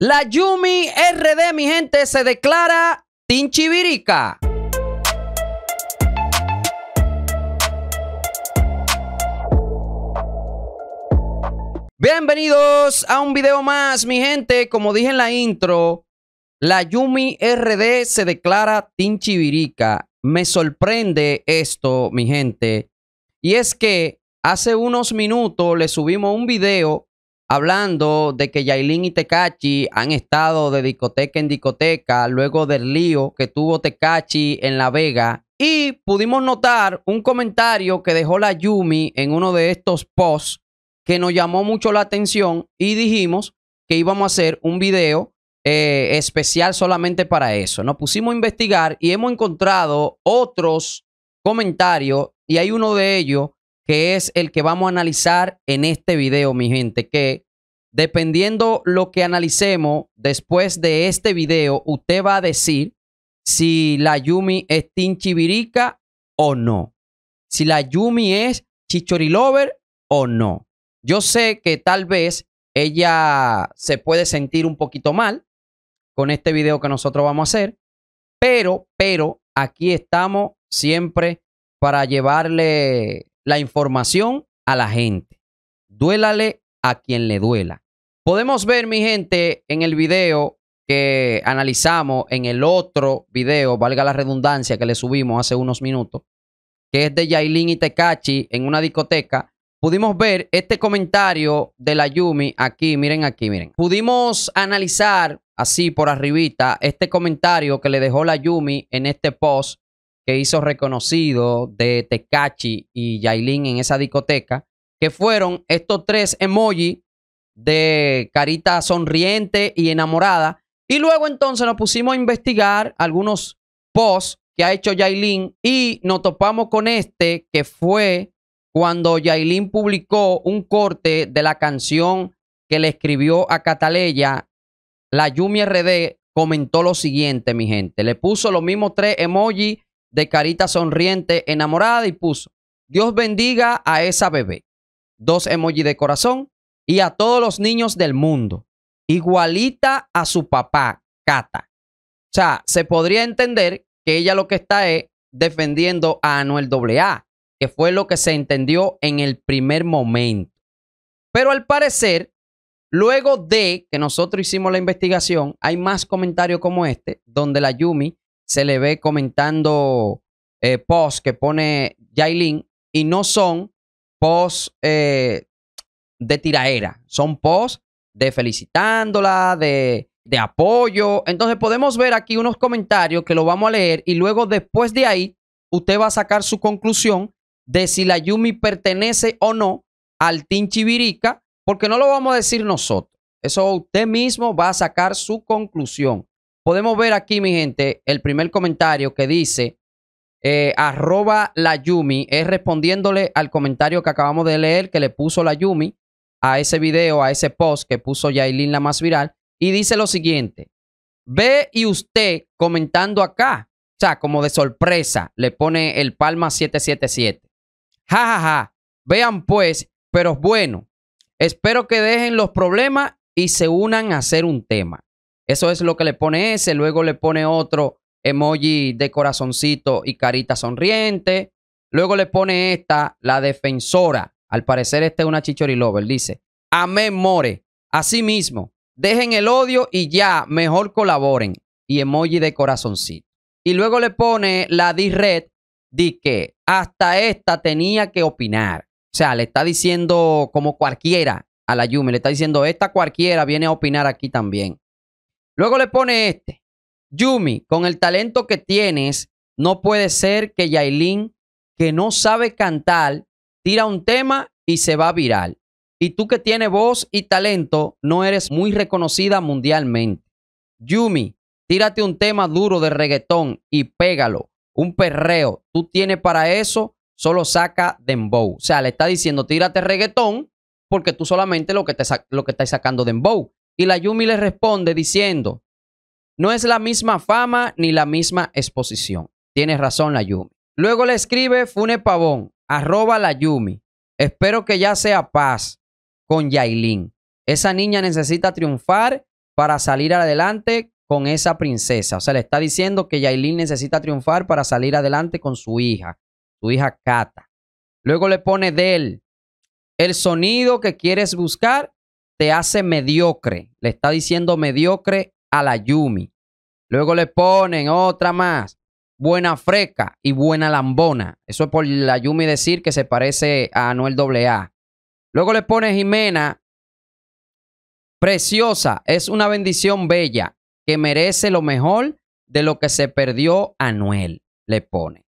La Yumi RD, mi gente, se declara Tinchivirica Bienvenidos a un video más, mi gente. Como dije en la intro, la Yumi RD se declara Tinchivirica Me sorprende esto, mi gente. Y es que hace unos minutos le subimos un video hablando de que Yailin y Tekachi han estado de discoteca en discoteca luego del lío que tuvo Tekachi en La Vega. Y pudimos notar un comentario que dejó la Yumi en uno de estos posts que nos llamó mucho la atención y dijimos que íbamos a hacer un video eh, especial solamente para eso. Nos pusimos a investigar y hemos encontrado otros comentarios y hay uno de ellos que es el que vamos a analizar en este video, mi gente, que dependiendo lo que analicemos después de este video, usted va a decir si la Yumi es Tinchibirica o no. Si la Yumi es Chichorilover o no. Yo sé que tal vez ella se puede sentir un poquito mal con este video que nosotros vamos a hacer, pero, pero aquí estamos siempre para llevarle la información a la gente. Duélale a quien le duela. Podemos ver, mi gente, en el video que analizamos, en el otro video, valga la redundancia, que le subimos hace unos minutos, que es de Yailin y Tecachi en una discoteca, pudimos ver este comentario de la Yumi aquí, miren aquí, miren. Pudimos analizar así por arribita este comentario que le dejó la Yumi en este post que hizo reconocido de Tecachi y Yailin en esa discoteca, que fueron estos tres emojis de carita sonriente y enamorada. Y luego entonces nos pusimos a investigar algunos posts que ha hecho Yailin y nos topamos con este que fue cuando Yailin publicó un corte de la canción que le escribió a Cataleya, la Yumi RD comentó lo siguiente, mi gente. Le puso los mismos tres emojis de carita sonriente, enamorada y puso, Dios bendiga a esa bebé. Dos emojis de corazón y a todos los niños del mundo, igualita a su papá, Cata. O sea, se podría entender que ella lo que está es defendiendo a Anuel AA, que fue lo que se entendió en el primer momento. Pero al parecer, luego de que nosotros hicimos la investigación, hay más comentarios como este, donde la Yumi se le ve comentando eh, posts que pone Yailin y no son posts eh, de tiraera, son posts de felicitándola, de, de apoyo. Entonces podemos ver aquí unos comentarios que lo vamos a leer y luego después de ahí usted va a sacar su conclusión de si la Yumi pertenece o no al Team Chivirica, porque no lo vamos a decir nosotros. Eso usted mismo va a sacar su conclusión podemos ver aquí, mi gente, el primer comentario que dice eh, arroba la Yumi. Es respondiéndole al comentario que acabamos de leer que le puso la Yumi a ese video, a ese post que puso Yailin la más viral. Y dice lo siguiente. Ve y usted comentando acá. O sea, como de sorpresa, le pone el palma 777. Ja, ja, ja. Vean pues, pero bueno, espero que dejen los problemas y se unan a hacer un tema. Eso es lo que le pone ese, luego le pone otro emoji de corazoncito y carita sonriente. Luego le pone esta, la defensora. Al parecer este es una chichori lover. Dice, amén more. Así mismo, dejen el odio y ya, mejor colaboren. Y emoji de corazoncito. Y luego le pone la D-Red, di que hasta esta tenía que opinar. O sea, le está diciendo como cualquiera a la Yume. le está diciendo, esta cualquiera viene a opinar aquí también. Luego le pone este. Yumi, con el talento que tienes, no puede ser que Yailin, que no sabe cantar, tira un tema y se va viral. Y tú que tienes voz y talento, no eres muy reconocida mundialmente. Yumi, tírate un tema duro de reggaetón y pégalo. Un perreo. Tú tienes para eso, solo saca dembow. O sea, le está diciendo, tírate reggaetón porque tú solamente lo que, te lo que estás sacando dembow. Y la Yumi le responde diciendo, no es la misma fama ni la misma exposición. Tienes razón la Yumi. Luego le escribe Fune Pavón, arroba la Yumi. Espero que ya sea paz con Yailin. Esa niña necesita triunfar para salir adelante con esa princesa. O sea, le está diciendo que Yailin necesita triunfar para salir adelante con su hija, su hija Kata. Luego le pone del el sonido que quieres buscar te hace mediocre. Le está diciendo mediocre a la Yumi. Luego le ponen otra más. Buena freca y buena lambona. Eso es por la Yumi decir que se parece a Anuel AA. Luego le pone Jimena. Preciosa, es una bendición bella que merece lo mejor de lo que se perdió Anuel. Le pone.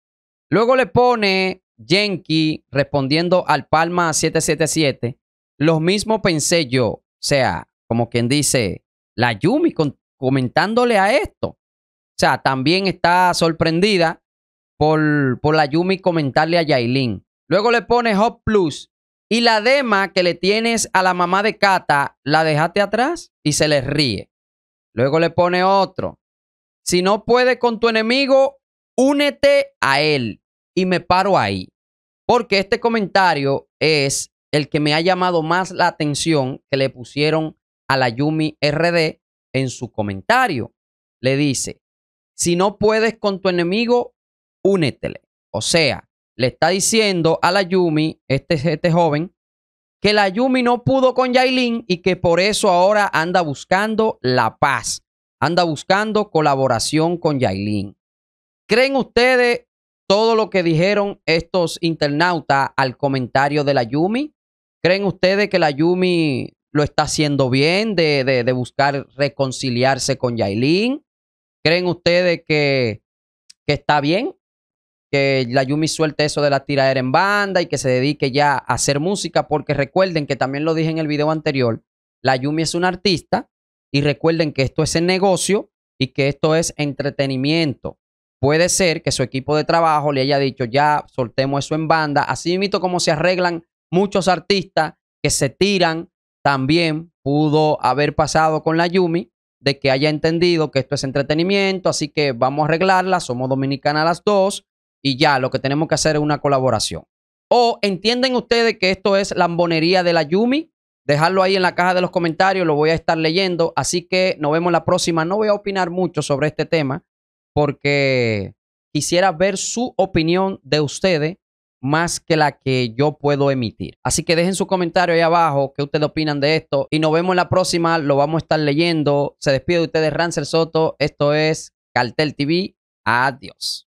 Luego le pone Yankee respondiendo al Palma 777. Lo mismo pensé yo, o sea, como quien dice, la Yumi comentándole a esto. O sea, también está sorprendida por, la Yumi comentarle a Yailin. Luego le pone Hop Plus y la dema que le tienes a la mamá de Kata, la dejaste atrás y se le ríe. Luego le pone otro. Si no puedes con tu enemigo, únete a él. Y me paro ahí. Porque este comentario es el que me ha llamado más la atención que le pusieron a la Yumi RD en su comentario. Le dice, si no puedes con tu enemigo, únetele. O sea, le está diciendo a la Yumi, este, este joven, que la Yumi no pudo con Yailin y que por eso ahora anda buscando la paz, anda buscando colaboración con Yailin. ¿Creen ustedes todo lo que dijeron estos internautas al comentario de la Yumi? ¿Creen ustedes que la Yumi lo está haciendo bien de, buscar reconciliarse con Yailin? ¿Creen ustedes que, que está bien? Que la Yumi suelte eso de la tiradera en banda y que se dedique ya a hacer música, porque recuerden que también lo dije en el video anterior, la Yumi es una artista y recuerden que esto es el negocio y que esto es entretenimiento. Puede ser que su equipo de trabajo le haya dicho, ya soltemos eso en banda, así mismo como se arreglan muchos artistas que se tiran, también pudo haber pasado con la Yumi, de que haya entendido que esto es entretenimiento, así que vamos a arreglarla, somos dominicanas las dos y ya lo que tenemos que hacer es una colaboración. O entienden ustedes que esto es lambonería de la Yumi, dejarlo ahí en la caja de los comentarios, lo voy a estar leyendo, así que nos vemos la próxima. No voy a opinar mucho sobre este tema porque quisiera ver su opinión de ustedes más que la que yo puedo emitir. Así que dejen su comentario ahí abajo, qué ustedes opinan de esto. Y nos vemos en la próxima, lo vamos a estar leyendo. Se despide de ustedes Rancer Soto. Esto es Cartel TV. Adiós.